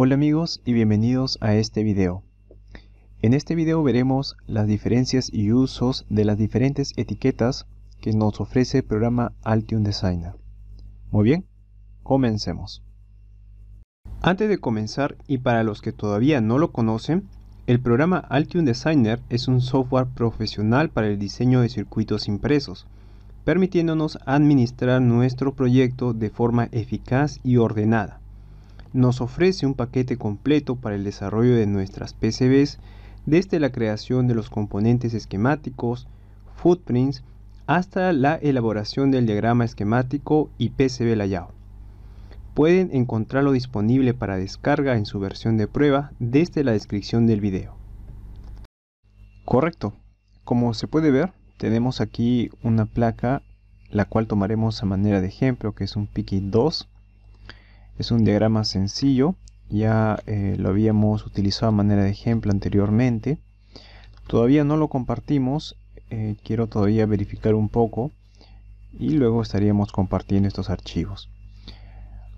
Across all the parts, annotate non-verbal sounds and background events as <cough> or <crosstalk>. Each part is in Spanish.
Hola amigos y bienvenidos a este video. En este video veremos las diferencias y usos de las diferentes etiquetas que nos ofrece el programa Altium Designer. Muy bien, comencemos. Antes de comenzar y para los que todavía no lo conocen, el programa Altium Designer es un software profesional para el diseño de circuitos impresos, permitiéndonos administrar nuestro proyecto de forma eficaz y ordenada nos ofrece un paquete completo para el desarrollo de nuestras PCBs, desde la creación de los componentes esquemáticos, footprints, hasta la elaboración del diagrama esquemático y PCB layout. Pueden encontrarlo disponible para descarga en su versión de prueba desde la descripción del video. Correcto. Como se puede ver, tenemos aquí una placa la cual tomaremos a manera de ejemplo que es un pic 2 es un diagrama sencillo, ya eh, lo habíamos utilizado a manera de ejemplo anteriormente. Todavía no lo compartimos, eh, quiero todavía verificar un poco y luego estaríamos compartiendo estos archivos.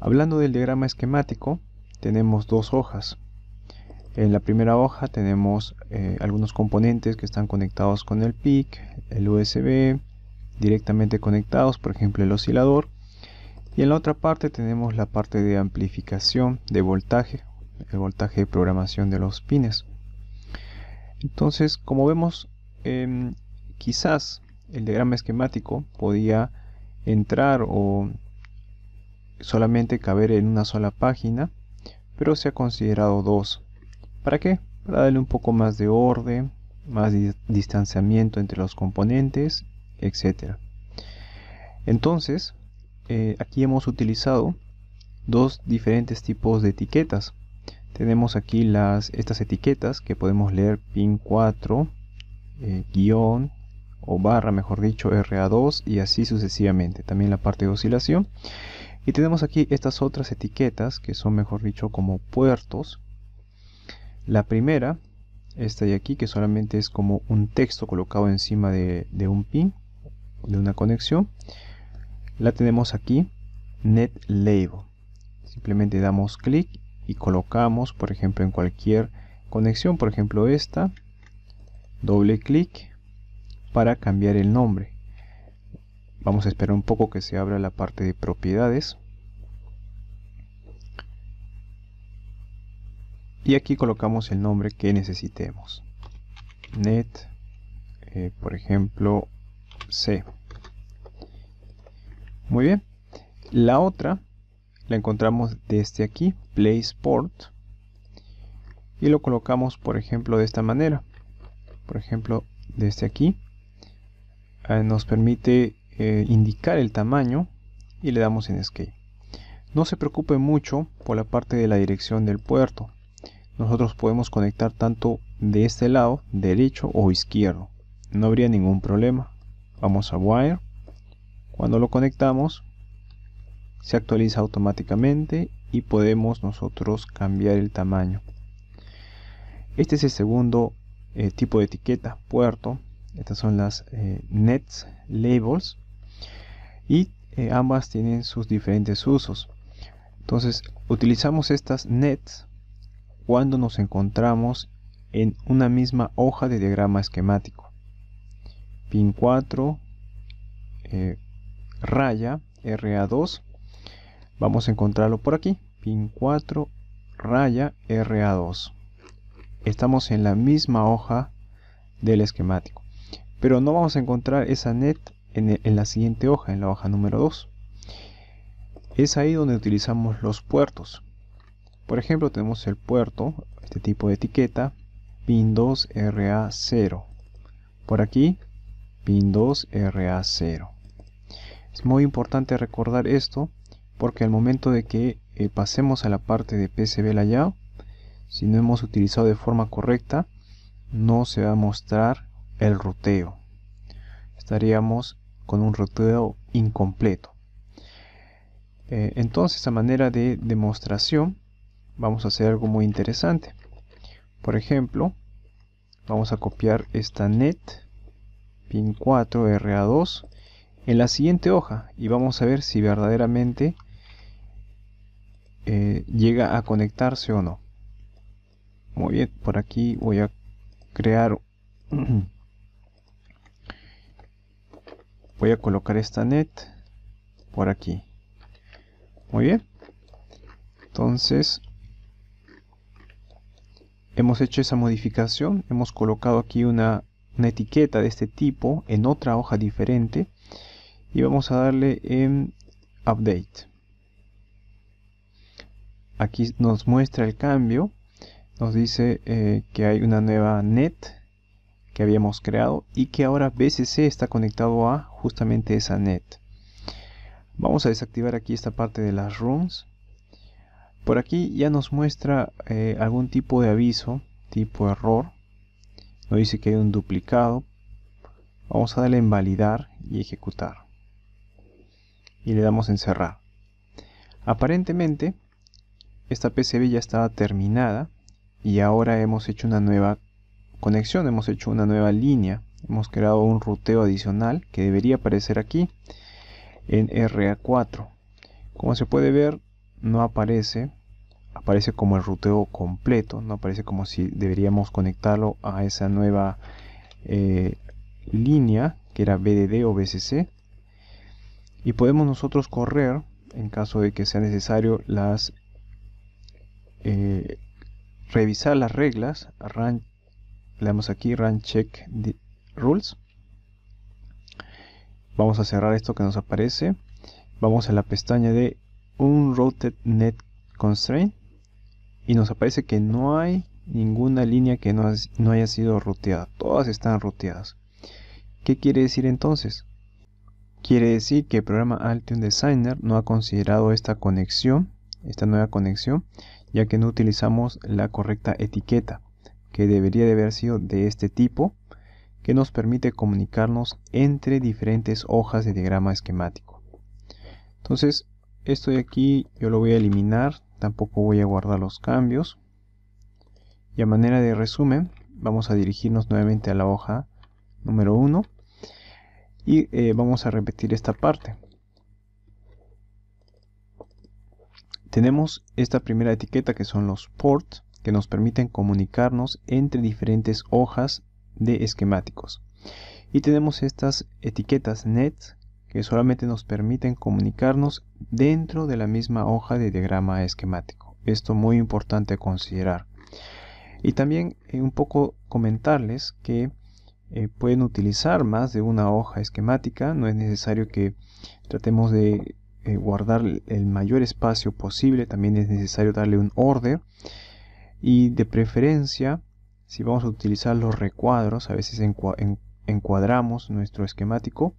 Hablando del diagrama esquemático, tenemos dos hojas. En la primera hoja tenemos eh, algunos componentes que están conectados con el PIC, el USB, directamente conectados, por ejemplo el oscilador, y en la otra parte tenemos la parte de amplificación de voltaje, el voltaje de programación de los pines. Entonces, como vemos, em, quizás el diagrama esquemático podía entrar o solamente caber en una sola página, pero se ha considerado dos. ¿Para qué? Para darle un poco más de orden, más distanciamiento entre los componentes, etc. Entonces, eh, aquí hemos utilizado dos diferentes tipos de etiquetas. Tenemos aquí las, estas etiquetas que podemos leer pin 4, eh, guión o barra, mejor dicho, RA2 y así sucesivamente. También la parte de oscilación. Y tenemos aquí estas otras etiquetas que son, mejor dicho, como puertos. La primera, esta de aquí, que solamente es como un texto colocado encima de, de un pin, de una conexión la tenemos aquí net label simplemente damos clic y colocamos por ejemplo en cualquier conexión por ejemplo esta doble clic para cambiar el nombre vamos a esperar un poco que se abra la parte de propiedades y aquí colocamos el nombre que necesitemos net eh, por ejemplo c muy bien. La otra la encontramos desde aquí, place port. Y lo colocamos, por ejemplo, de esta manera. Por ejemplo, desde aquí. Eh, nos permite eh, indicar el tamaño y le damos en Escape. No se preocupe mucho por la parte de la dirección del puerto. Nosotros podemos conectar tanto de este lado, derecho o izquierdo. No habría ningún problema. Vamos a Wire cuando lo conectamos, se actualiza automáticamente y podemos nosotros cambiar el tamaño. Este es el segundo eh, tipo de etiqueta, puerto. Estas son las eh, nets labels y eh, ambas tienen sus diferentes usos. Entonces, utilizamos estas nets cuando nos encontramos en una misma hoja de diagrama esquemático. Pin 4, raya RA2. Vamos a encontrarlo por aquí, pin 4 raya RA2. Estamos en la misma hoja del esquemático, pero no vamos a encontrar esa net en, la siguiente hoja, en la hoja número 2. Es ahí donde utilizamos los puertos. Por ejemplo, tenemos el puerto, este tipo de etiqueta, pin 2 RA0. Por aquí, pin 2 RA0. Es muy importante recordar esto porque al momento de que eh, pasemos a la parte de PCB Layout, si no hemos utilizado de forma correcta, no se va a mostrar el roteo. Estaríamos con un roteo incompleto. Eh, entonces, a manera de demostración, vamos a hacer algo muy interesante. Por ejemplo, vamos a copiar esta net pin 4 RA2 en la siguiente hoja y vamos a ver si verdaderamente eh, llega a conectarse o no muy bien por aquí voy a crear <clears throat> voy a colocar esta net por aquí muy bien entonces hemos hecho esa modificación hemos colocado aquí una, una etiqueta de este tipo en otra hoja diferente y vamos a darle en update aquí nos muestra el cambio nos dice eh, que hay una nueva net que habíamos creado y que ahora BCC está conectado a justamente esa net vamos a desactivar aquí esta parte de las rooms por aquí ya nos muestra eh, algún tipo de aviso tipo error nos dice que hay un duplicado vamos a darle en validar y ejecutar y le damos encerrar Aparentemente, esta PCB ya estaba terminada y ahora hemos hecho una nueva conexión, hemos hecho una nueva línea, hemos creado un ruteo adicional que debería aparecer aquí en RA4. Como se puede ver, no aparece, aparece como el ruteo completo, no aparece como si deberíamos conectarlo a esa nueva eh, línea que era BDD o BCC, y podemos nosotros correr, en caso de que sea necesario, las eh, revisar las reglas, le damos aquí run check rules. Vamos a cerrar esto que nos aparece. Vamos a la pestaña de un routed Net Constraint y nos aparece que no hay ninguna línea que no, haya sido roteada. Todas están roteadas. ¿Qué quiere decir entonces? Quiere decir que el programa Altium Designer no ha considerado esta conexión, esta nueva conexión, ya que no utilizamos la correcta etiqueta, que debería de haber sido de este tipo, que nos permite comunicarnos entre diferentes hojas de diagrama esquemático. Entonces, esto de aquí yo lo voy a eliminar, tampoco voy a guardar los cambios. Y a manera de resumen, vamos a dirigirnos nuevamente a la hoja número 1 y eh, vamos a repetir esta parte tenemos esta primera etiqueta que son los ports que nos permiten comunicarnos entre diferentes hojas de esquemáticos y tenemos estas etiquetas net que solamente nos permiten comunicarnos dentro de la misma hoja de diagrama esquemático esto muy importante considerar y también eh, un poco comentarles que eh, pueden utilizar más de una hoja esquemática, no es necesario que tratemos de eh, guardar el mayor espacio posible, también es necesario darle un orden y de preferencia si vamos a utilizar los recuadros, a veces encuadramos nuestro esquemático,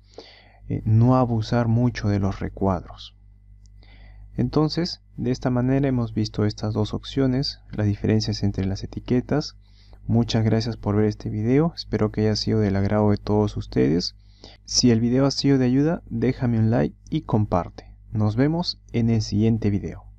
eh, no abusar mucho de los recuadros. Entonces, de esta manera hemos visto estas dos opciones, las diferencias entre las etiquetas, Muchas gracias por ver este video, espero que haya sido del agrado de todos ustedes. Si el video ha sido de ayuda, déjame un like y comparte. Nos vemos en el siguiente video.